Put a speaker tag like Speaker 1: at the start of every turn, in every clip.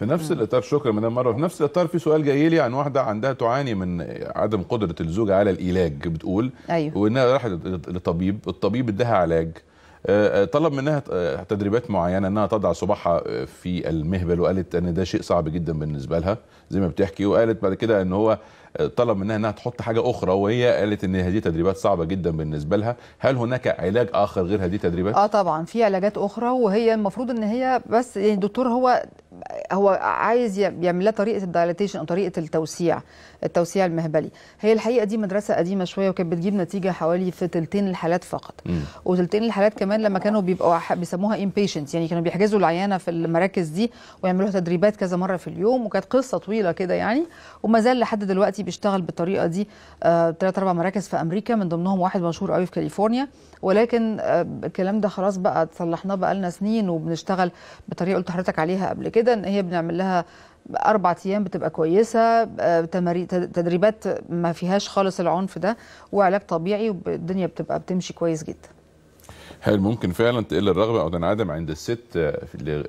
Speaker 1: في نفس الاطار شكرا من مروه في نفس الاطار في سؤال جاي لي عن واحده عندها تعاني من عدم قدره الزوج على العلاج بتقول أيوه. وانها راحت لطبيب الطبيب اداها علاج آه، آه، طلب منها آه، تدريبات معينه انها تضع صباحها في المهبل وقالت ان ده شيء صعب جدا بالنسبه لها زي ما بتحكي وقالت بعد كده ان هو طلب منها انها تحط حاجه اخرى وهي قالت ان هذه تدريبات صعبه جدا بالنسبه لها هل هناك علاج اخر غير هذه التدريبات اه
Speaker 2: طبعا في علاجات اخرى وهي المفروض ان هي بس يعني الدكتور هو هو عايز يعمل لها طريقه الدايليتيشن او طريقه التوسيع التوسيع المهبلي هي الحقيقه دي مدرسه قديمه شويه وكانت بتجيب نتيجه حوالي في ثلثين الحالات فقط وثلثين الحالات كمان لما كانوا بيبقوا بيسموها امبيشنت يعني كانوا بيحجزوا العيانه في المراكز دي ويعملوا تدريبات كذا مره في اليوم وكانت قصه طويله كده يعني وما زال لحد دلوقتي بيشتغل بالطريقه دي ثلاث آه، اربع مراكز في امريكا من ضمنهم واحد مشهور قوي في كاليفورنيا ولكن آه، الكلام ده خلاص بقى صلحناه بقى لنا سنين وبنشتغل بطريقه قلت حضرتك عليها قبل كده ان هي هي بنعمل لها اربع ايام بتبقى كويسه آه، تدريبات ما فيهاش خالص العنف ده وعلاج طبيعي والدنيا بتبقى بتمشي كويس جدا
Speaker 1: هل ممكن فعلا تقل الرغبه او تنعدم عند الست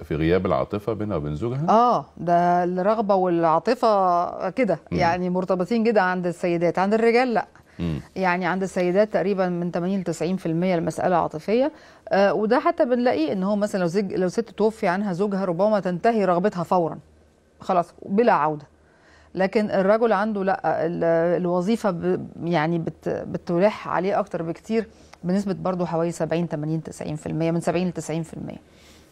Speaker 1: في غياب العاطفه بينها وبين زوجها؟
Speaker 2: اه ده الرغبه والعاطفه كده يعني مرتبطين جدا عند السيدات عند الرجال لا يعني عند السيدات تقريبا من 80 ل 90% المساله عاطفيه آه، وده حتى بنلاقيه ان هو مثلا لو زج لو ست توفي عنها زوجها ربما تنتهي رغبتها فورا خلاص بلا عوده لكن الرجل عنده لا الوظيفه يعني بت بتلح عليه اكتر بكتير بنسبه برضه حوالي 70 80 90% من 70 ل 90%